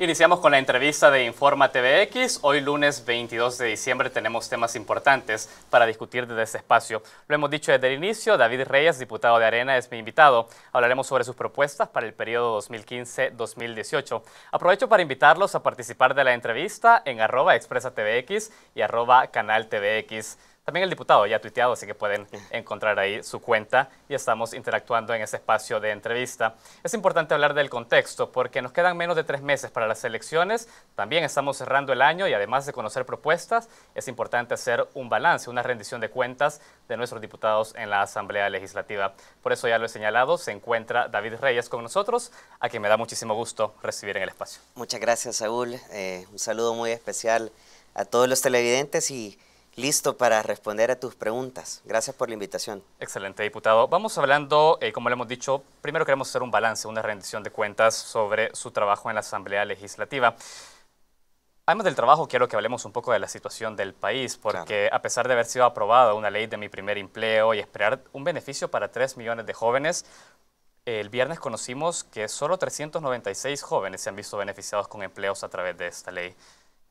Iniciamos con la entrevista de Informa TVX. Hoy lunes 22 de diciembre tenemos temas importantes para discutir desde este espacio. Lo hemos dicho desde el inicio, David Reyes, diputado de Arena, es mi invitado. Hablaremos sobre sus propuestas para el periodo 2015-2018. Aprovecho para invitarlos a participar de la entrevista en arroba expresa TVX y arroba canal TVX. También el diputado ya ha tuiteado, así que pueden encontrar ahí su cuenta y estamos interactuando en ese espacio de entrevista. Es importante hablar del contexto porque nos quedan menos de tres meses para las elecciones, también estamos cerrando el año y además de conocer propuestas, es importante hacer un balance, una rendición de cuentas de nuestros diputados en la Asamblea Legislativa. Por eso ya lo he señalado, se encuentra David Reyes con nosotros, a quien me da muchísimo gusto recibir en el espacio. Muchas gracias, Saúl. Eh, un saludo muy especial a todos los televidentes y listo para responder a tus preguntas. Gracias por la invitación. Excelente, diputado. Vamos hablando, eh, como le hemos dicho, primero queremos hacer un balance, una rendición de cuentas sobre su trabajo en la Asamblea Legislativa. Además del trabajo, quiero que hablemos un poco de la situación del país, porque a pesar de haber sido aprobada una ley de mi primer empleo y esperar un beneficio para 3 millones de jóvenes, el viernes conocimos que solo 396 jóvenes se han visto beneficiados con empleos a través de esta ley.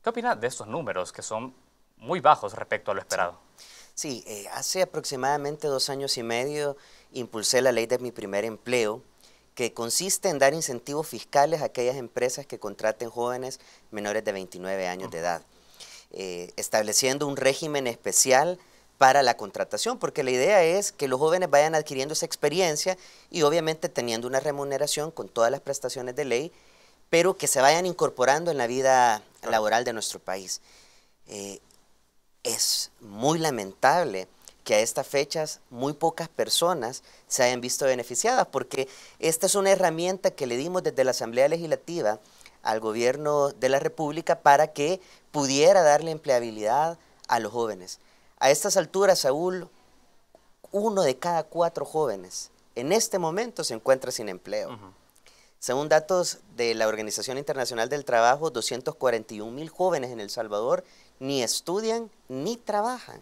¿Qué opina de estos números que son muy bajos respecto a lo esperado. Sí, eh, hace aproximadamente dos años y medio impulsé la ley de mi primer empleo, que consiste en dar incentivos fiscales a aquellas empresas que contraten jóvenes menores de 29 años de edad, eh, estableciendo un régimen especial para la contratación, porque la idea es que los jóvenes vayan adquiriendo esa experiencia y obviamente teniendo una remuneración con todas las prestaciones de ley, pero que se vayan incorporando en la vida laboral de nuestro país. Eh, es muy lamentable que a estas fechas muy pocas personas se hayan visto beneficiadas, porque esta es una herramienta que le dimos desde la Asamblea Legislativa al gobierno de la República para que pudiera darle empleabilidad a los jóvenes. A estas alturas, Saúl, uno de cada cuatro jóvenes en este momento se encuentra sin empleo. Según datos de la Organización Internacional del Trabajo, 241 mil jóvenes en El Salvador ni estudian, ni trabajan.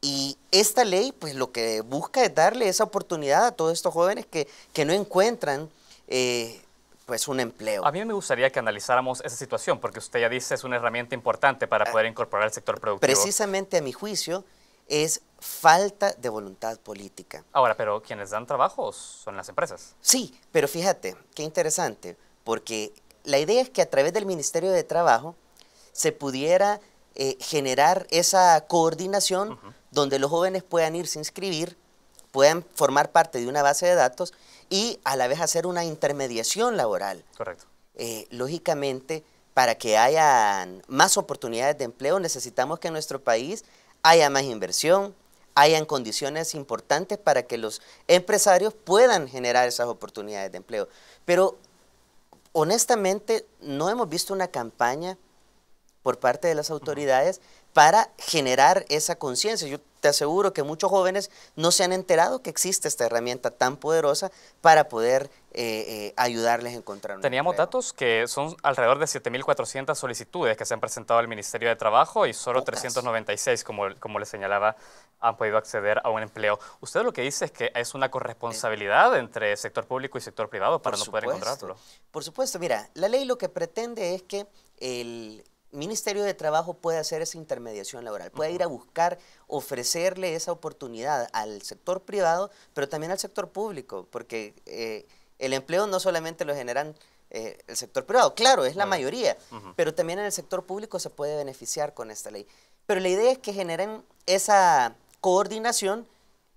Y esta ley, pues lo que busca es darle esa oportunidad a todos estos jóvenes que, que no encuentran eh, pues un empleo. A mí me gustaría que analizáramos esa situación, porque usted ya dice es una herramienta importante para ah, poder incorporar el sector productivo. Precisamente a mi juicio es falta de voluntad política. Ahora, pero quienes dan trabajos son las empresas. Sí, pero fíjate, qué interesante, porque la idea es que a través del Ministerio de Trabajo se pudiera eh, generar esa coordinación donde los jóvenes puedan irse a inscribir, puedan formar parte de una base de datos y a la vez hacer una intermediación laboral. Correcto. Eh, lógicamente, para que haya más oportunidades de empleo, necesitamos que en nuestro país haya más inversión, hayan condiciones importantes para que los empresarios puedan generar esas oportunidades de empleo. Pero honestamente, no hemos visto una campaña por parte de las autoridades para generar esa conciencia. Yo te aseguro que muchos jóvenes no se han enterado que existe esta herramienta tan poderosa para poder eh, eh, ayudarles a encontrar. Teníamos datos que son alrededor de 7.400 solicitudes que se han presentado al Ministerio de Trabajo y solo 396, como, como le señalaba, han podido acceder a un empleo. Usted lo que dice es que es una corresponsabilidad eh. entre sector público y sector privado para no poder encontrarlo. Por supuesto, mira, la ley lo que pretende es que el, Ministerio de Trabajo puede hacer esa intermediación laboral, puede ir a buscar ofrecerle esa oportunidad al sector privado, pero también al sector público, porque eh, el empleo no solamente lo generan eh, el sector privado, claro, es la mayoría, pero también en el sector público se puede beneficiar con esta ley. Pero la idea es que generen esa coordinación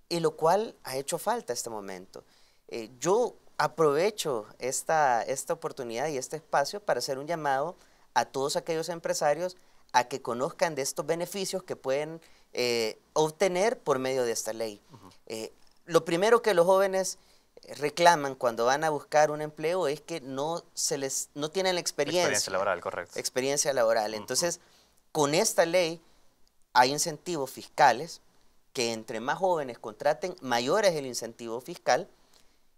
y lo cual ha hecho falta este momento. Eh, yo aprovecho esta, esta oportunidad y este espacio para hacer un llamado a todos aquellos empresarios a que conozcan de estos beneficios que pueden eh, obtener por medio de esta ley. Eh, lo primero que los jóvenes eh, reclaman cuando van a buscar un empleo es que no se les no tienen la experiencia. Experiencia laboral, correcto. Experiencia laboral. Entonces, con esta ley hay incentivos fiscales que entre más jóvenes contraten, mayor es el incentivo fiscal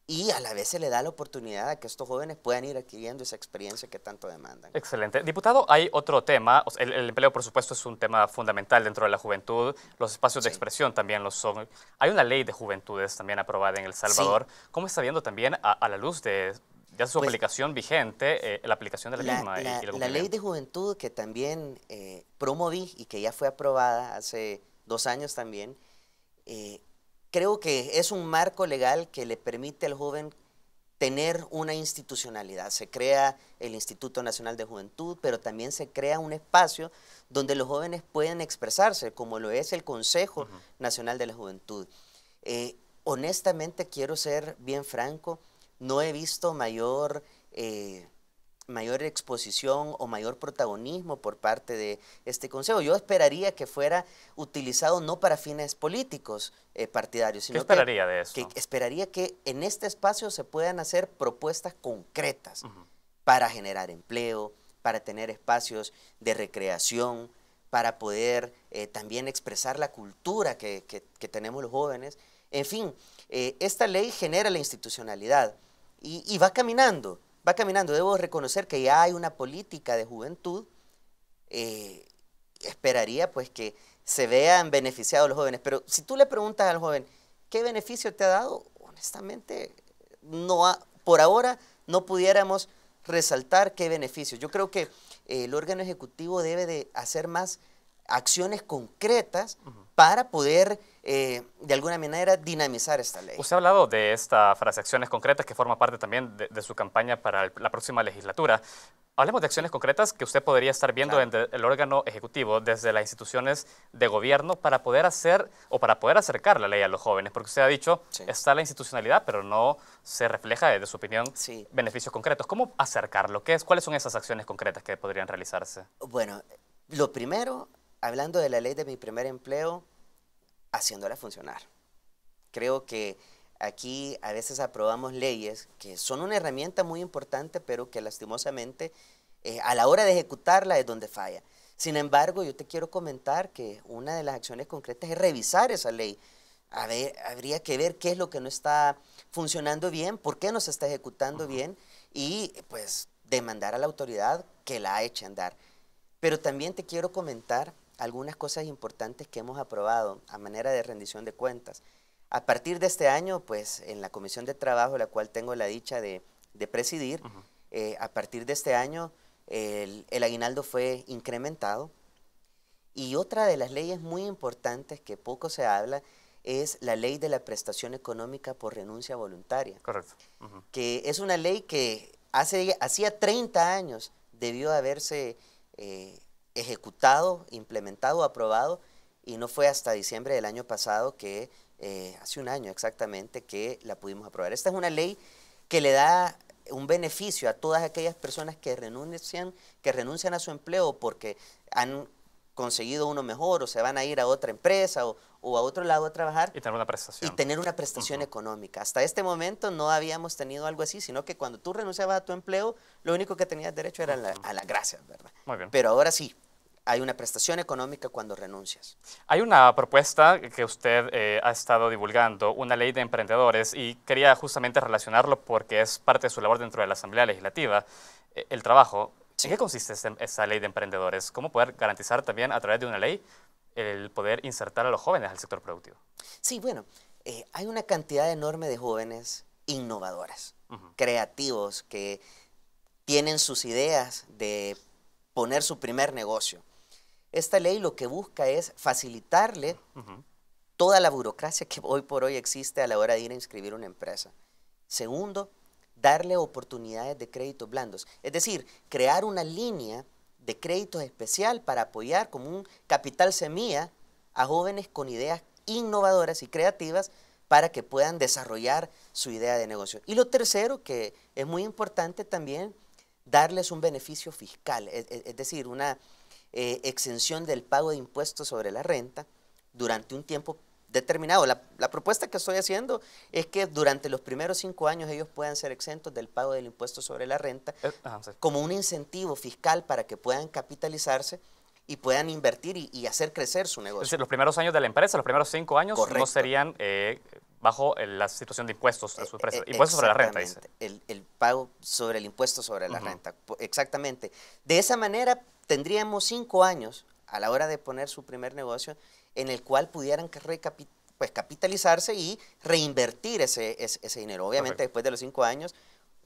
y a la vez se le da la oportunidad a que estos jóvenes puedan ir adquiriendo esa experiencia que tanto demandan. Excelente. Diputado, hay otro tema. el, empleo, por supuesto, es un tema fundamental dentro de la juventud. Los espacios de expresión también lo son. Hay una ley de juventudes también aprobada en El Salvador. ¿Cómo está viendo también a, la luz de ya su pues aplicación vigente, eh, la aplicación de la, misma? La, la ley de juventud que también eh, promoví y que ya fue aprobada hace dos años también, eh, creo que es un marco legal que le permite al joven tener una institucionalidad. Se crea el Instituto Nacional de Juventud, pero también se crea un espacio donde los jóvenes pueden expresarse, como lo es el Consejo Nacional de la Juventud. Eh, honestamente, quiero ser bien franco, no he visto mayor eh, mayor exposición o mayor protagonismo por parte de este Consejo. Yo esperaría que fuera utilizado no para fines políticos eh, partidarios, sino ¿Qué esperaría que, de eso? esperaría que en este espacio se puedan hacer propuestas concretas para generar empleo, para tener espacios de recreación, para poder eh, también expresar la cultura que, tenemos los jóvenes. En fin, eh, esta ley genera la institucionalidad y va caminando va caminando. Debo reconocer que ya hay una política de juventud. Eh, esperaría pues que se vean beneficiados los jóvenes. Pero si tú le preguntas al joven, ¿qué beneficio te ha dado? Honestamente, no por ahora no pudiéramos resaltar qué beneficio. Yo creo que eh, el órgano ejecutivo debe de hacer más acciones concretas para poder eh, de alguna manera dinamizar esta ley. Usted ha hablado de esta frase, acciones concretas, que forma parte también de, su campaña para la próxima legislatura. Hablemos de acciones concretas que usted podría estar viendo desde en el órgano ejecutivo, desde las instituciones de gobierno, para poder hacer o para poder acercar la ley a los jóvenes, porque usted ha dicho, está la institucionalidad, pero no se refleja, desde eh, su opinión, beneficios concretos. ¿Cómo acercarlo? ¿Qué es, ¿Cuáles son esas acciones concretas que podrían realizarse? Bueno, lo primero hablando de la ley de mi primer empleo, haciéndola funcionar. Creo que aquí a veces aprobamos leyes que son una herramienta muy importante, pero que lastimosamente eh, a la hora de ejecutarla es donde falla. Sin embargo, yo te quiero comentar que una de las acciones concretas es revisar esa ley. A ver, habría que ver qué es lo que no está funcionando bien, por qué no se está ejecutando bien y pues demandar a la autoridad que la eche a andar. Pero también te quiero comentar algunas cosas importantes que hemos aprobado a manera de rendición de cuentas. A partir de este año, pues en la Comisión de Trabajo, la cual tengo la dicha de, presidir, eh, a partir de este año el, aguinaldo fue incrementado. Y otra de las leyes muy importantes que poco se habla es la ley de la prestación económica por renuncia voluntaria. Correcto. Que es una ley que hace, hacía 30 años debió haberse eh, ejecutado, implementado, aprobado, y no fue hasta diciembre del año pasado que, eh, hace un año exactamente, que la pudimos aprobar. Esta es una ley que le da un beneficio a todas aquellas personas que renuncian, que renuncian a su empleo porque han conseguido uno mejor o se van a ir a otra empresa o, a otro lado a trabajar. Y tener una prestación. Y tener una prestación económica. Hasta este momento no habíamos tenido algo así, sino que cuando tú renunciabas a tu empleo, lo único que tenías derecho era a la gracia, ¿verdad? Muy bien. Pero ahora sí, hay una prestación económica cuando renuncias. Hay una propuesta que usted eh, ha estado divulgando, una ley de emprendedores, y quería justamente relacionarlo porque es parte de su labor dentro de la Asamblea Legislativa, eh, el trabajo. ¿En qué consiste este, esa ley de emprendedores? ¿Cómo poder garantizar también a través de una ley el poder insertar a los jóvenes al sector productivo? Sí, bueno, eh, hay una cantidad enorme de jóvenes innovadoras creativos, que tienen sus ideas de poner su primer negocio. Esta ley lo que busca es facilitarle toda la burocracia que hoy por hoy existe a la hora de ir a inscribir una empresa. Segundo, darle oportunidades de créditos blandos, es decir, crear una línea de créditos especial para apoyar como un capital semilla a jóvenes con ideas innovadoras y creativas para que puedan desarrollar su idea de negocio. Y lo tercero, que es muy importante también, darles un beneficio fiscal, e, e, es decir, una, eh, exención del pago de impuestos sobre la renta durante un tiempo determinado. La, propuesta que estoy haciendo es que durante los primeros cinco años ellos puedan ser exentos del pago del impuesto sobre la renta eh, como un incentivo fiscal para que puedan capitalizarse y puedan invertir y, hacer crecer su negocio. Es los primeros años de la empresa, los primeros cinco años, no serían eh, bajo la situación de impuestos, eh, eh, impuestos sobre la renta. Dice. El, pago sobre el impuesto sobre la renta, exactamente. De esa manera tendríamos cinco años a la hora de poner su primer negocio en el cual pudieran pues, capitalizarse y reinvertir ese, dinero. Obviamente después de los cinco años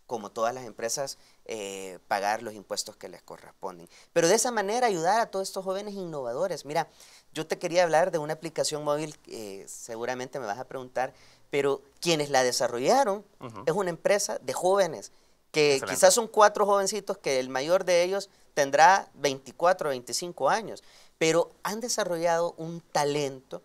como todas las empresas, eh, pagar los impuestos que les corresponden. Pero de esa manera ayudar a todos estos jóvenes innovadores. Mira, yo te quería hablar de una aplicación móvil, que seguramente me vas a preguntar, pero quienes la desarrollaron es una empresa de jóvenes, que quizás son cuatro jovencitos que el mayor de ellos tendrá 24 o 25 años, pero han desarrollado un talento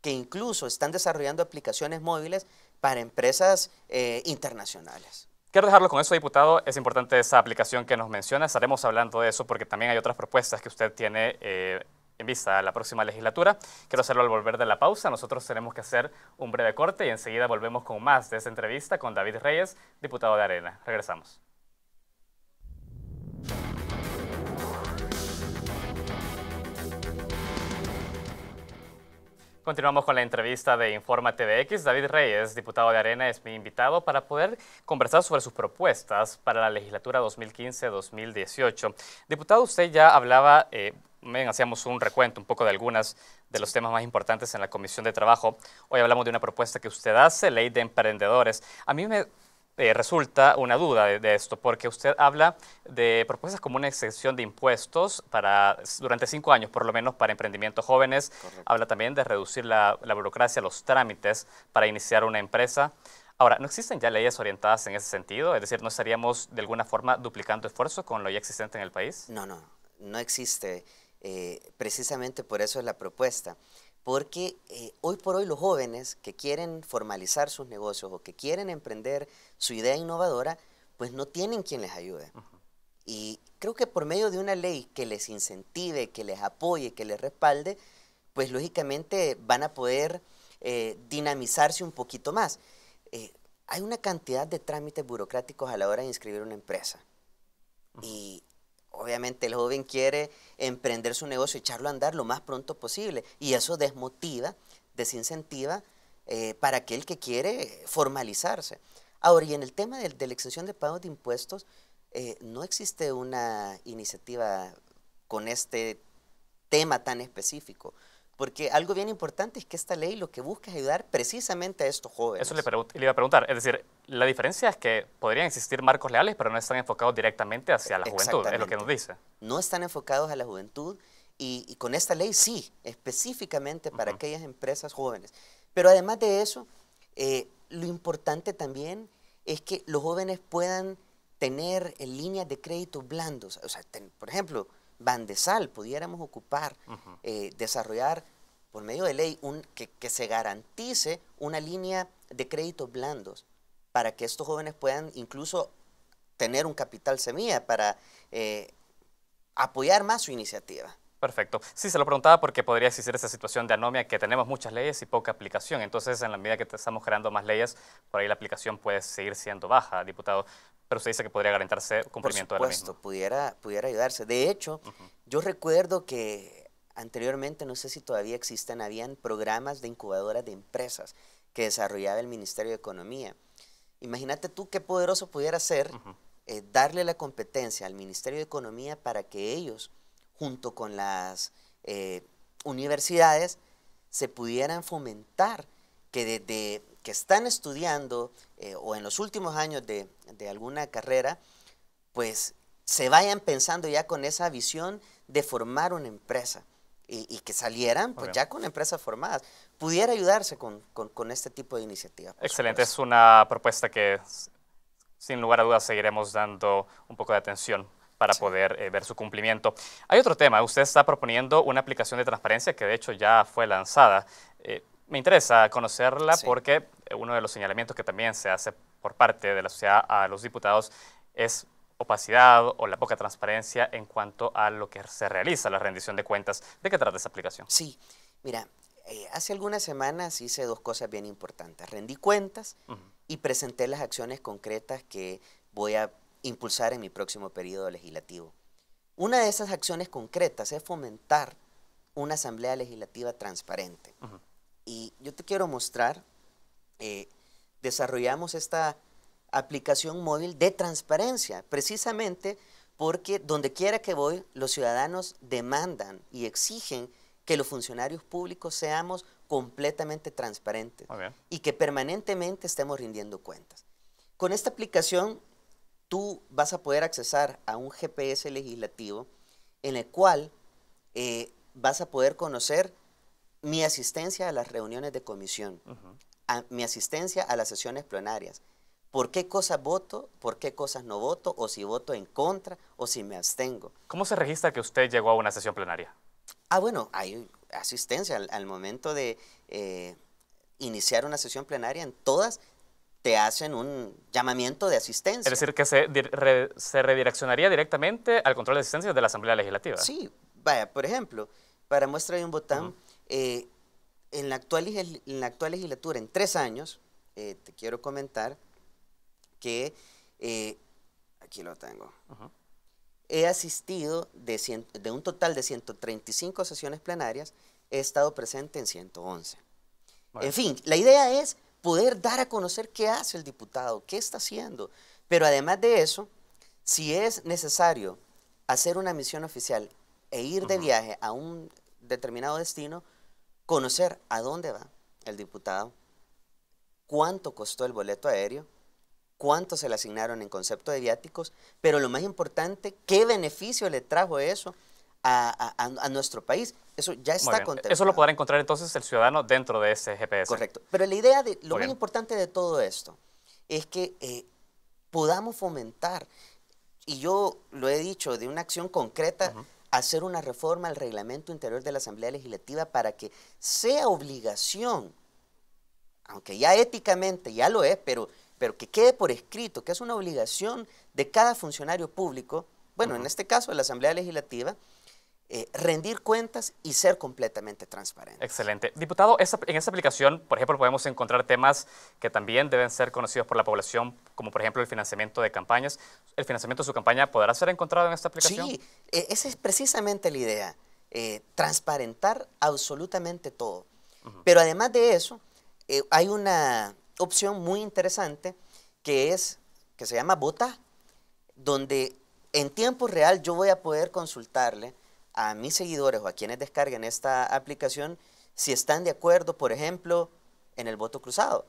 que incluso están desarrollando aplicaciones móviles para empresas eh, internacionales. Quiero dejarlo con eso, diputado. Es importante esa aplicación que nos menciona. Estaremos hablando de eso porque también hay otras propuestas que usted tiene eh, en vista a la próxima legislatura. Quiero hacerlo al volver de la pausa. Nosotros tenemos que hacer un breve corte y enseguida volvemos con más de esta entrevista con David Reyes, diputado de Arena. Regresamos. Continuamos con la entrevista de Informa TVX. David Reyes, diputado de Arena, es mi invitado para poder conversar sobre sus propuestas para la legislatura 2015-2018. Diputado, usted ya hablaba eh, hacíamos un recuento un poco de algunas de los temas más importantes en la Comisión de Trabajo. Hoy hablamos de una propuesta que usted hace, Ley de Emprendedores. A mí me eh, resulta una duda de, esto, porque usted habla de propuestas como una exención de impuestos para durante cinco años, por lo menos, para emprendimientos jóvenes. Habla también de reducir la, la burocracia, los trámites para iniciar una empresa. Ahora, ¿no existen ya leyes orientadas en ese sentido? Es decir, ¿no estaríamos de alguna forma duplicando esfuerzos con lo ya existente en el país? No, no, no existe. Eh, precisamente por eso es la propuesta, porque eh, hoy por hoy los jóvenes que quieren formalizar sus negocios o que quieren emprender su idea innovadora, pues no tienen quien les ayude. Y creo que por medio de una ley que les incentive, que les apoye, que les respalde, pues lógicamente van a poder eh, dinamizarse un poquito más. hay una cantidad de trámites burocráticos a la hora de inscribir una empresa. Y obviamente el joven quiere emprender su negocio, echarlo a andar lo más pronto posible. Y eso desmotiva, desincentiva eh, para aquel que quiere formalizarse. Ahora, y en el tema de, la exención de pagos de impuestos, eh, no existe una iniciativa con este tema tan específico. Porque algo bien importante es que esta ley lo que busca es ayudar precisamente a estos jóvenes. Eso le, iba a preguntar. Es decir, la diferencia es que podrían existir marcos leales, pero no están enfocados directamente hacia la juventud, es lo que nos dice. No están enfocados a la juventud y, con esta ley sí, específicamente para aquellas empresas jóvenes. Pero además de eso, eh, lo importante también es que los jóvenes puedan tener líneas de crédito blandos. O sea, por ejemplo, bandesal, pudiéramos ocupar, eh, desarrollar por medio de ley un, que, se garantice una línea de créditos blandos para que estos jóvenes puedan incluso tener un capital semilla para eh, apoyar más su iniciativa. Perfecto. Sí, se lo preguntaba porque podría existir esa situación de anomia que tenemos muchas leyes y poca aplicación. Entonces, en la medida que estamos creando más leyes, por ahí la aplicación puede seguir siendo baja, diputado pero usted dice que podría garantizarse cumplimiento Por de la Pudiera, pudiera ayudarse. De hecho, yo recuerdo que anteriormente, no sé si todavía existen, habían programas de incubadoras de empresas que desarrollaba el Ministerio de Economía. Imagínate tú qué poderoso pudiera ser eh, darle la competencia al Ministerio de Economía para que ellos, junto con las eh, universidades, se pudieran fomentar que desde que están estudiando eh, o en los últimos años de, alguna carrera, pues se vayan pensando ya con esa visión de formar una empresa. Y, que salieran pues, ya con empresas formadas, pudiera ayudarse con, este tipo de iniciativas. Excelente, es una propuesta que sin lugar a dudas seguiremos dando un poco de atención para poder eh, ver su cumplimiento. Hay otro tema, usted está proponiendo una aplicación de transparencia que de hecho ya fue lanzada. Eh, me interesa conocerla porque eh, uno de los señalamientos que también se hace por parte de la sociedad a los diputados es opacidad o la poca transparencia en cuanto a lo que se realiza, la rendición de cuentas. ¿De qué trata esa aplicación? Sí, mira, eh, hace algunas semanas hice dos cosas bien importantes. Rendí cuentas y presenté las acciones concretas que voy a impulsar en mi próximo periodo legislativo. Una de esas acciones concretas es fomentar una asamblea legislativa transparente. Y yo te quiero mostrar, eh, desarrollamos esta aplicación móvil de transparencia, precisamente porque donde quiera que voy, los ciudadanos demandan y exigen que los funcionarios públicos seamos completamente transparentes y que permanentemente estemos rindiendo cuentas. Con esta aplicación, tú vas a poder accesar a un GPS legislativo en el cual eh, vas a poder conocer mi asistencia a las reuniones de comisión, mi asistencia a las sesiones plenarias, por qué cosas voto, por qué cosas no voto, o si voto en contra, o si me abstengo. ¿Cómo se registra que usted llegó a una sesión plenaria? Ah, bueno, hay asistencia al, momento de eh, iniciar una sesión plenaria en todas te hacen un llamamiento de asistencia. Es decir, que se, redireccionaría directamente al control de asistencia de la Asamblea Legislativa. Sí, vaya, por ejemplo, para muestra de un botón eh, en, la actual, la actual legislatura, en tres años, eh, te quiero comentar que, eh, aquí lo tengo, he asistido de, de un total de 135 sesiones plenarias, he estado presente en 111. En fin, la idea es poder dar a conocer qué hace el diputado, qué está haciendo. Pero además de eso, si es necesario hacer una misión oficial e ir de viaje a un determinado destino, conocer a dónde va el diputado, cuánto costó el boleto aéreo, cuánto se le asignaron en concepto de viáticos, pero lo más importante, qué beneficio le trajo eso a, nuestro país. Eso ya está contemplado. Eso lo podrá encontrar entonces el ciudadano dentro de ese GPS. Correcto. Pero la idea de lo más importante de todo esto es que eh, podamos fomentar, y yo lo he dicho, de una acción concreta hacer una reforma al reglamento interior de la Asamblea Legislativa para que sea obligación, aunque ya éticamente ya lo es, pero, pero que quede por escrito, que es una obligación de cada funcionario público, bueno, en este caso de la Asamblea Legislativa, eh, rendir cuentas y ser completamente transparente. Excelente. Diputado, en esta aplicación, por ejemplo, podemos encontrar temas que también deben ser conocidos por la población, como por ejemplo el financiamiento de campañas. ¿El financiamiento de su campaña podrá ser encontrado en esta aplicación? Sí, e, esa es precisamente la idea, eh, transparentar absolutamente todo. Pero además de eso, eh, hay una opción muy interesante que es, que se llama Vota, donde en tiempo real yo voy a poder consultarle a mis seguidores o a quienes descarguen esta aplicación si están de acuerdo, por ejemplo, en el voto cruzado.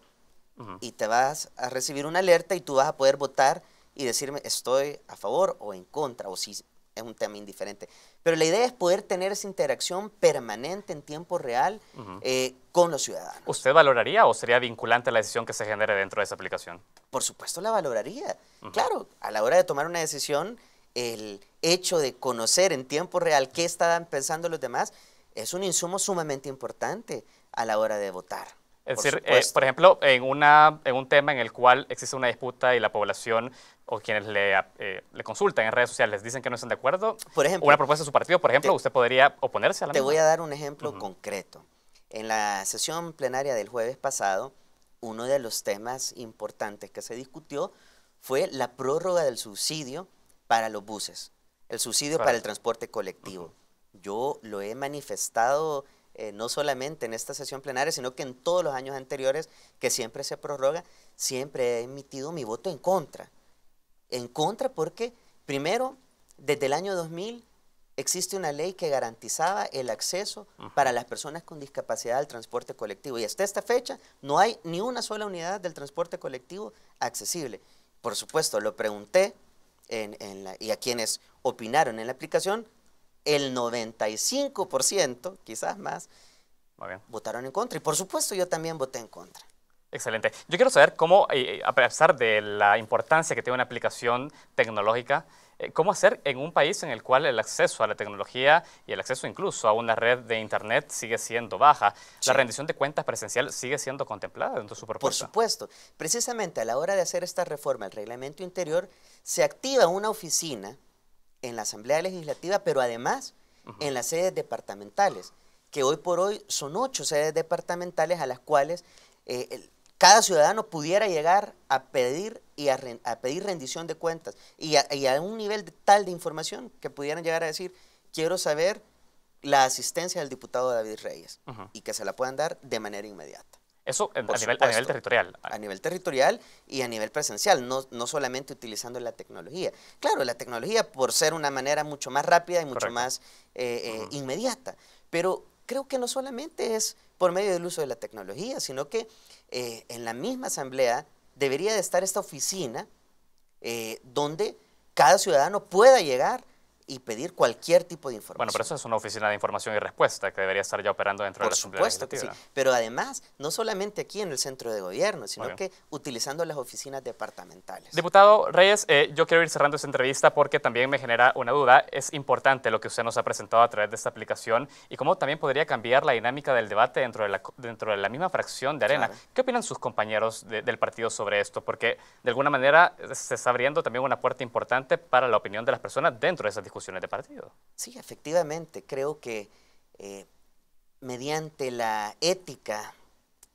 Y te vas a recibir una alerta y tú vas a poder votar y decirme estoy a favor o en contra o si es un tema indiferente. Pero la idea es poder tener esa interacción permanente en tiempo real eh, con los ciudadanos. ¿Usted valoraría o sería vinculante la decisión que se genere dentro de esa aplicación? Por supuesto la valoraría. Claro, a la hora de tomar una decisión el hecho de conocer en tiempo real qué estaban pensando los demás es un insumo sumamente importante a la hora de votar. Es por decir, eh, por ejemplo, en, una, en un tema en el cual existe una disputa y la población o quienes le, eh, consultan en redes sociales dicen que no están de acuerdo, una propuesta de su partido, por ejemplo, usted podría oponerse a la Te voy a dar un ejemplo concreto. En la sesión plenaria del jueves pasado, uno de los temas importantes que se discutió fue la prórroga del subsidio para los buses, el subsidio para el transporte colectivo. Yo lo he manifestado eh, no solamente en esta sesión plenaria, sino que en todos los años anteriores, que siempre se prorroga, siempre he emitido mi voto en contra. En contra porque, primero, desde el año 2000 existe una ley que garantizaba el acceso para las personas con discapacidad al transporte colectivo. Y hasta esta fecha no hay ni una sola unidad del transporte colectivo accesible. Por supuesto, lo pregunté y a quienes opinaron en la aplicación, el 95%, quizás más, votaron en contra. Y por supuesto yo también voté en contra. Excelente. Yo quiero saber cómo, eh, eh, a pesar de la importancia que tiene una aplicación tecnológica, eh, cómo hacer en un país en el cual el acceso a la tecnología y el acceso incluso a una red de Internet sigue siendo baja. La rendición de cuentas presencial sigue siendo contemplada dentro de su propuesta. Por supuesto. Precisamente a la hora de hacer esta reforma al reglamento interior, se activa una oficina en la Asamblea Legislativa, pero además en las sedes departamentales, que hoy por hoy son ocho sedes departamentales a las cuales eh, cada ciudadano pudiera llegar a pedir y a, pedir rendición de cuentas y a, un nivel tal de información que pudieran llegar a decir, quiero saber la asistencia del diputado David Reyes y que se la puedan dar de manera inmediata. Eso a nivel, territorial. A nivel territorial y a nivel presencial, no, no, solamente utilizando la tecnología. Claro, la tecnología por ser una manera mucho más rápida y mucho más eh, eh, inmediata, pero creo que no solamente es por medio del uso de la tecnología, sino que eh, en la misma asamblea debería de estar esta oficina eh, donde cada ciudadano pueda llegar y pedir cualquier tipo de información. Bueno, pero eso es una oficina de información y respuesta que debería estar ya operando dentro del de la Por supuesto que sí, pero además, no solamente aquí en el centro de gobierno, sino que utilizando las oficinas departamentales. Diputado Reyes, eh, yo quiero ir cerrando esta entrevista porque también me genera una duda. Es importante lo que usted nos ha presentado a través de esta aplicación y cómo también podría cambiar la dinámica del debate dentro de la, dentro de la misma fracción de Arena. ¿Qué opinan sus compañeros del partido sobre esto? Porque de alguna manera se está abriendo también una puerta importante para la opinión de las personas dentro de esas discusiones Sí, efectivamente. Creo que eh, mediante la ética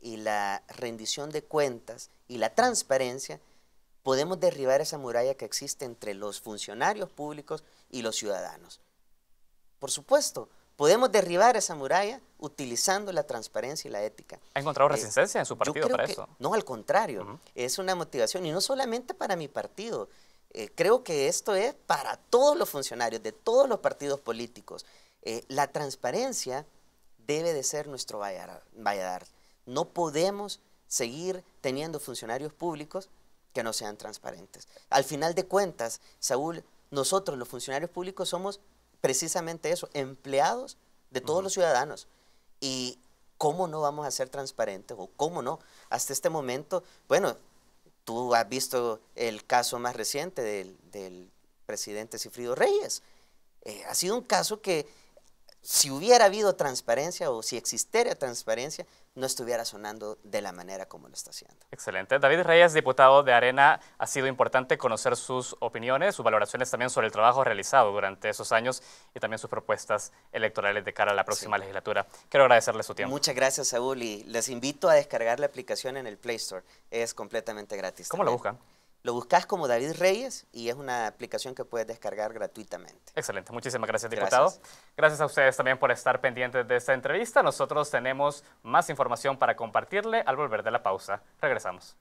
y la rendición de cuentas y la transparencia, podemos derribar esa muralla que existe entre los funcionarios públicos y los ciudadanos. Por supuesto, podemos derribar esa muralla utilizando la transparencia y la ética. ¿Ha encontrado eh, resistencia en su partido para eso? No, al contrario. Es una motivación, y no solamente para mi partido, eh, creo que esto es para todos los funcionarios de todos los partidos políticos. Eh, la transparencia debe de ser nuestro valladar. No podemos seguir teniendo funcionarios públicos que no sean transparentes. Al final de cuentas, Saúl, nosotros los funcionarios públicos somos precisamente eso, empleados de todos los ciudadanos. Y cómo no vamos a ser transparentes o cómo no. Hasta este momento, bueno, Tú has visto el caso más reciente del, presidente Cifrido Reyes. Eh, ha sido un caso que si hubiera habido transparencia o si existiera transparencia, no estuviera sonando de la manera como lo está haciendo. Excelente. David Reyes, diputado de Arena, ha sido importante conocer sus opiniones, sus valoraciones también sobre el trabajo realizado durante esos años y también sus propuestas electorales de cara a la próxima legislatura. Quiero agradecerle su tiempo. Muchas gracias, Saúl, y les invito a descargar la aplicación en el Play Store. Es completamente gratis. ¿Cómo lo buscan? Lo buscas como David Reyes y es una aplicación que puedes descargar gratuitamente. Excelente, muchísimas gracias, diputado. Gracias. gracias. a ustedes también por estar pendientes de esta entrevista. Nosotros tenemos más información para compartirle al volver de la pausa. Regresamos.